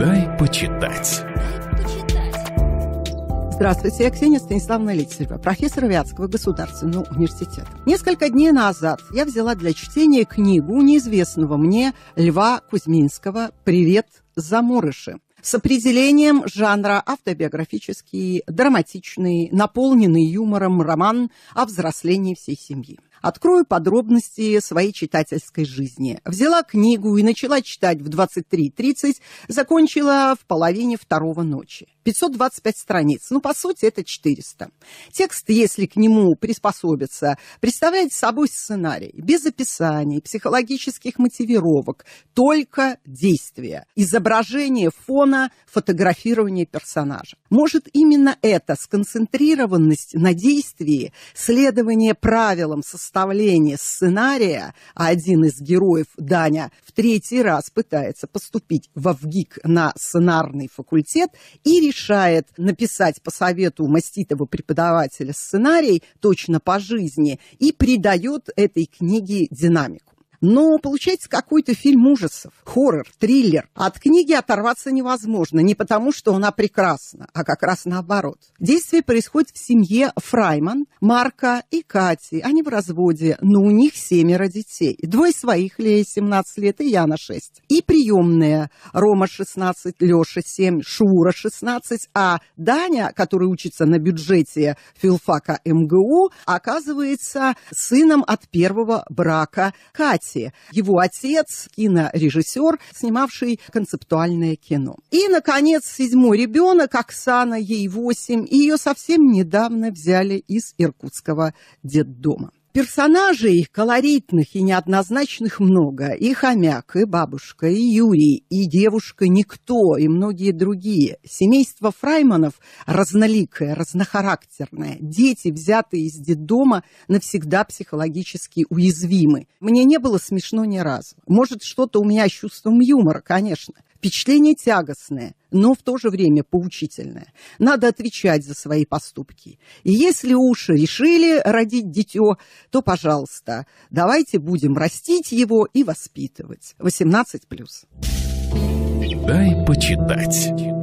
Дай почитать. Здравствуйте, я Ксения Станиславовна Литцева, профессор Вятского государственного университета. Несколько дней назад я взяла для чтения книгу неизвестного мне Льва Кузьминского «Привет, заморыши» с определением жанра автобиографический, драматичный, наполненный юмором роман о взрослении всей семьи. Открою подробности своей читательской жизни. Взяла книгу и начала читать в 23.30, закончила в половине второго ночи. 525 страниц. Ну, по сути, это 400. Текст, если к нему приспособиться, представляет собой сценарий. Без описаний, психологических мотивировок. Только действия. Изображение фона, фотографирование персонажа. Может, именно это сконцентрированность на действии, следование правилам, состоянию, составления сценария, а один из героев, Даня, в третий раз пытается поступить во ВГИК на сценарный факультет и решает написать по совету маститого преподавателя сценарий точно по жизни и придает этой книге динамику. Но получается какой-то фильм ужасов, хоррор, триллер. От книги оторваться невозможно, не потому что она прекрасна, а как раз наоборот. Действие происходит в семье Фрайман, Марка и Кати. Они в разводе, но у них семеро детей. Двое своих, Лея 17 лет и Яна 6. И приемные Рома 16, Леша 7, Шура 16, а Даня, который учится на бюджете филфака МГУ, оказывается сыном от первого брака Кати. России. Его отец, кинорежиссер, снимавший концептуальное кино. И, наконец, седьмой ребенок, Оксана, ей 8, и ее совсем недавно взяли из иркутского детдома. Персонажей колоритных и неоднозначных много. И хомяк, и бабушка, и Юрий, и девушка Никто, и многие другие. Семейство Фрайманов разноликое, разнохарактерное. Дети, взятые из детдома, навсегда психологически уязвимы. Мне не было смешно ни разу. Может, что-то у меня с чувством юмора, конечно. Впечатление тягостное, но в то же время поучительное. Надо отвечать за свои поступки. И если уж решили родить дитё, то, пожалуйста, давайте будем растить его и воспитывать. 18+. Дай почитать.